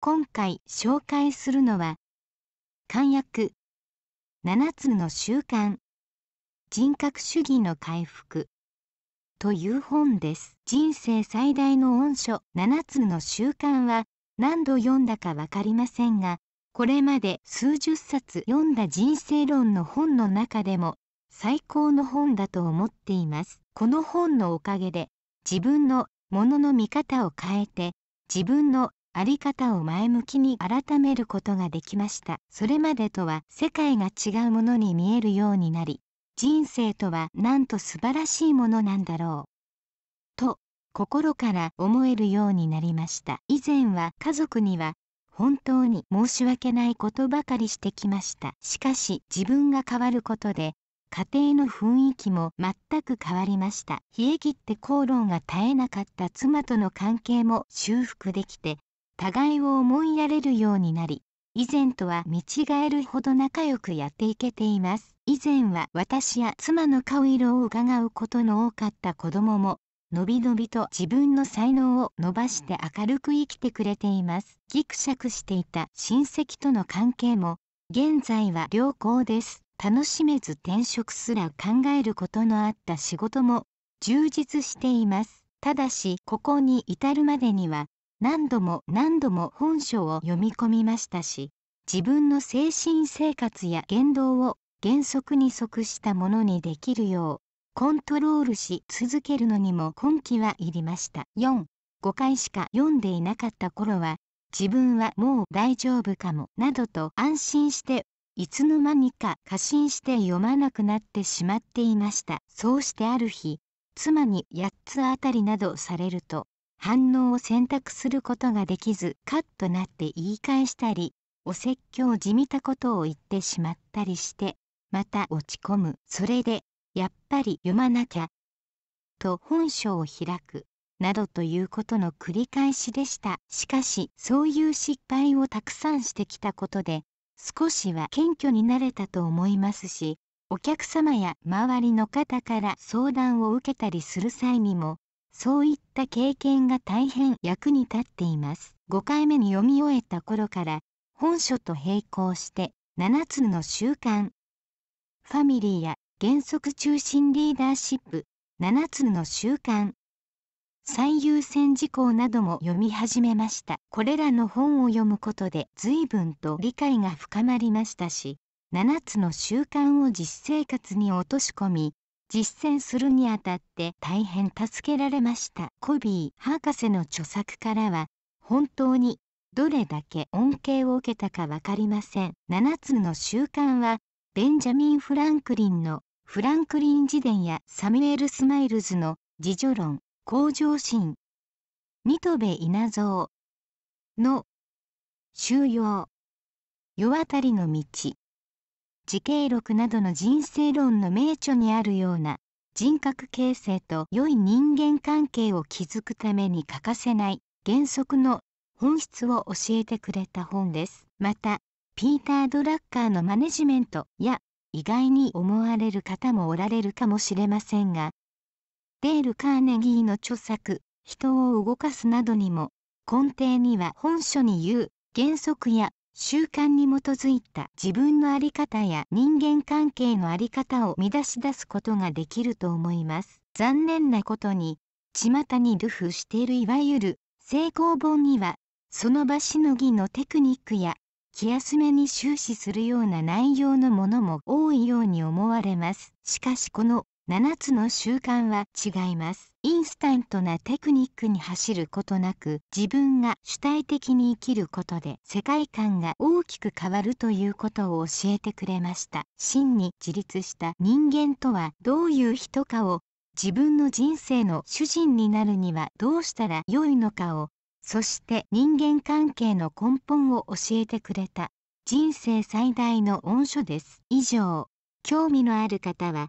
今回紹介するのは漢訳7つの習慣人格主義の回復という本です人生最大の恩書7つの習慣は何度読んだか分かりませんがこれまで数十冊読んだ人生論の本の中でも最高の本だと思っていますこの本のおかげで自分のものの見方を変えて自分のあり方を前向きに改めることができましたそれまでとは世界が違うものに見えるようになり人生とはなんと素晴らしいものなんだろうと心から思えるようになりました以前は家族には本当に申し訳ないことばかりしてきましたしかし自分が変わることで家庭の雰囲気も全く変わりました冷え切って口論が絶えなかった妻との関係も修復できて互いを思いやれるようになり以前とは見違えるほど仲良くやっていけています以前は私や妻の顔色を伺うことの多かった子供ものびのびと自分の才能を伸ばして明るく生きてくれていますギクシャクしていた親戚との関係も現在は良好です楽しめず転職すら考えることのあった仕事も充実していますただしここに至るまでには何度も何度も本書を読み込みましたし自分の精神生活や言動を原則に即したものにできるようコントロールし続けるのにも根気はいりました45回しか読んでいなかった頃は自分はもう大丈夫かもなどと安心していつの間にか過信して読まなくなってしまっていましたそうしてある日妻に8つあたりなどされると反応を選択することができずカッとなって言い返したりお説教じみたことを言ってしまったりしてまた落ち込むそれでやっぱり読まなきゃと本書を開くなどということの繰り返しでしたしかしそういう失敗をたくさんしてきたことで少しは謙虚になれたと思いますしお客様や周りの方から相談を受けたりする際にもそういった経験が大変役に立っています。5回目に読み終えた頃から本書と並行して7つの習慣ファミリーや原則中心リーダーシップ7つの習慣最優先事項なども読み始めました。これらの本を読むことで随分と理解が深まりましたし、7つの習慣を実生活に落とし込み、実践するにあたって大変助けられましたコビー博士の著作からは本当にどれだけ恩恵を受けたか分かりません7つの習慣はベンジャミン・フランクリンの「フランクリン自伝」やサミュエル・スマイルズの「自助論」「向上心」水戸部稲造の「収容世渡りの道時系録などの人生論の名著にあるような人格形成と良い人間関係を築くために欠かせない原則の本質を教えてくれた本です。また、ピーター・ドラッカーのマネジメントや意外に思われる方もおられるかもしれませんが、デール・カーネギーの著作、人を動かすなどにも、根底には本書に言う原則や習慣に基づいた自分の在り方や人間関係の在り方を見し出すことができると思います。残念なことに、巷に流布しているいわゆる成功本には、その場しのぎのテクニックや気休めに終始するような内容のものも多いように思われます。しかしこの7つの習慣は違いますインスタントなテクニックに走ることなく自分が主体的に生きることで世界観が大きく変わるということを教えてくれました真に自立した人間とはどういう人かを自分の人生の主人になるにはどうしたらよいのかをそして人間関係の根本を教えてくれた人生最大の恩書です以上興味のある方は